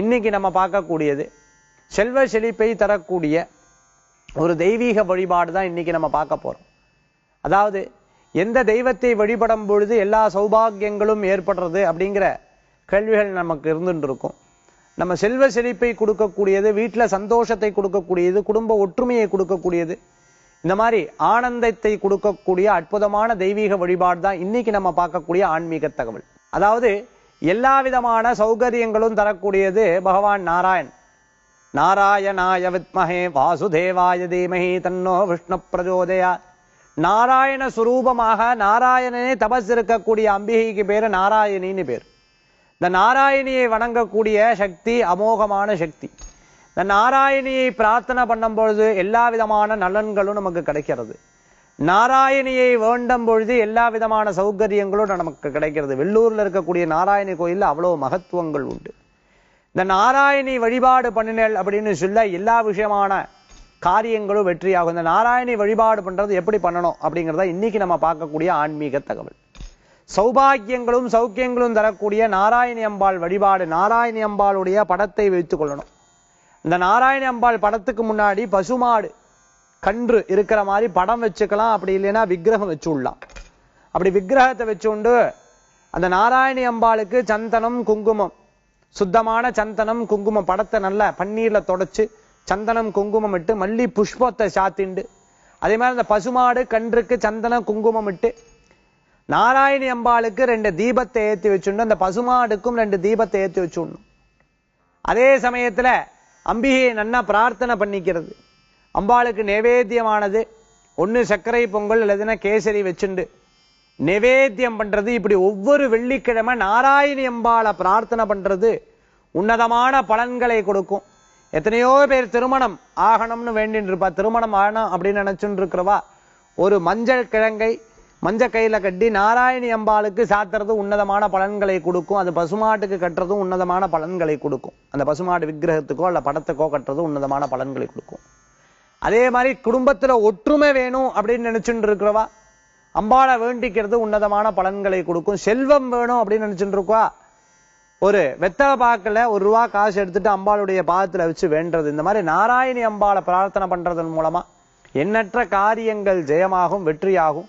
இன்னைக்கு நம்ம பார்க்கக்கூடியது செல்வ செழிப்பை தரக்கூடிய ஒரு தெய்வீக வழிபாடு தான் இன்னைக்கு நம்ம பார்க்க போறோம் அதாவது எந்த தெய்வத்தை வழிபடும் பொழுது எல்லா சௌபாகியங்களும் ஏற்படுறது அப்படிங்கிற கேள்விகள் நமக்கு இருந்துட்டு இருக்கும் நம்ம செல்வ செழிப்பை கொடுக்கக்கூடியது வீட்டில் சந்தோஷத்தை கொடுக்கக்கூடியது குடும்ப ஒற்றுமையை கொடுக்கக்கூடியது இந்த மாதிரி ஆனந்தத்தை கொடுக்கக்கூடிய அற்புதமான தெய்வீக வழிபாடு தான் இன்னைக்கு நம்ம பார்க்கக்கூடிய ஆன்மீக தகவல் அதாவது எல்லா விதமான சௌகரியங்களும் தரக்கூடியது பகவான் நாராயண் நாராயணாய வித்மஹே வாசுதேவாய தீமஹி தன்னோ விஷ்ணு பிரஜோதயா நாராயண சுரூபமாக நாராயணனே தபஸ் இருக்கக்கூடிய அம்பிகைக்கு பேர் நாராயணின்னு பேர் இந்த நாராயணியை வணங்கக்கூடிய சக்தி அமோகமான சக்தி இந்த நாராயணியை பிரார்த்தனை பண்ணும் பொழுது எல்லா விதமான நலன்களும் நமக்கு கிடைக்கிறது நாராயணியை வேண்டும் பொழுது எல்லா விதமான சௌகரியங்களும் நமக்கு கிடைக்கிறது வெள்ளூரில் இருக்கக்கூடிய நாராயணி கோயிலில் அவ்வளோ மகத்துவங்கள் உண்டு இந்த நாராயணி வழிபாடு பண்ணினேள் அப்படின்னு சொல்ல எல்லா விஷயமான காரியங்களும் வெற்றியாகும் இந்த நாராயணி வழிபாடு பண்ணுறது எப்படி பண்ணணும் அப்படிங்கிறத இன்னைக்கு நம்ம பார்க்கக்கூடிய ஆன்மீக தகவல் சௌபாகியங்களும் சௌக்கியங்களும் தரக்கூடிய நாராயணி அம்பாள் வழிபாடு நாராயணி அம்பாளுடைய படத்தை வைத்துக் கொள்ளணும் இந்த நாராயணி அம்பாள் படத்துக்கு முன்னாடி பசுமாடு கன்று இருக்கிற மாதிரி படம் வச்சுக்கலாம் அப்படி இல்லைன்னா விக்கிரகம் வச்சு விடலாம் அப்படி விக்கிரகத்தை வச்சுண்டு அந்த நாராயணி அம்பாளுக்கு சந்தனம் குங்குமம் சுத்தமான சந்தனம் குங்குமம் படத்தை நல்லா பன்னீர்ல தொடச்சு சந்தனம் குங்குமம் இட்டு மல்லி புஷ்பத்தை சாத்திண்டு அதே மாதிரி அந்த பசுமாடு கன்றுக்கு சந்தனம் குங்குமம் இட்டு நாராயணி அம்பாளுக்கு ரெண்டு தீபத்தை ஏற்றி வச்சுண்டு அந்த பசுமாடுக்கும் ரெண்டு தீபத்தை ஏற்றி வச்சுடணும் அதே சமயத்தில் அம்பிகையை நன்னா பிரார்த்தனை பண்ணிக்கிறது அம்பாளுக்கு நைவேத்தியமானது ஒன்று சர்க்கரை பொங்கல் அல்லதுன்னா கேசரி வச்சுண்டு நைவேத்தியம் பண்ணுறது இப்படி ஒவ்வொரு வெள்ளிக்கிழமை நாராயணி அம்பாளை பிரார்த்தனை பண்ணுறது உன்னதமான பலன்களை கொடுக்கும் எத்தனையோ பேர் திருமணம் ஆகணும்னு வேண்டின்னு இருப்பா திருமணம் ஆகணும் அப்படின்னு நினச்சுன்னு இருக்கிறவா ஒரு மஞ்சள் கிழங்கை மஞ்ச கையில் கட்டி நாராயணி அம்பாளுக்கு சாத்துறது உன்னதமான பலன்களை கொடுக்கும் அது பசுமாட்டுக்கு கட்டுறதும் உன்னதமான பலன்களை கொடுக்கும் அந்த பசுமாடு விக்கிரகத்துக்கோ அல்ல படத்துக்கோ கட்டுறதும் உன்னதமான பலன்களை கொடுக்கும் அதே மாதிரி குடும்பத்தில் ஒற்றுமை வேணும் அப்படின்னு நினைச்சுட்டு இருக்கிறவா அம்பாளை வேண்டிக்கிறது உன்னதமான பலன்களை கொடுக்கும் செல்வம் வேணும் அப்படின்னு நினைச்சுட்டு இருக்கா ஒரு வெத்தலை பார்க்கல ஒரு ரூபா காசு எடுத்துட்டு அம்பாளுடைய பாதத்தில் வச்சு வேண்டது இந்த மாதிரி நாராயணி அம்பாளை பிரார்த்தனை பண்றதன் மூலமா எண்ணற்ற காரியங்கள் ஜெயமாகும் வெற்றியாகும்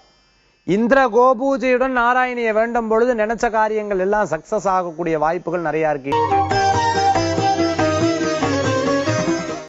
இந்திர கோபூஜையுடன் நாராயணியை வேண்டும் பொழுது நினைச்ச காரியங்கள் எல்லாம் சக்சஸ் ஆகக்கூடிய வாய்ப்புகள் நிறைய இருக்கு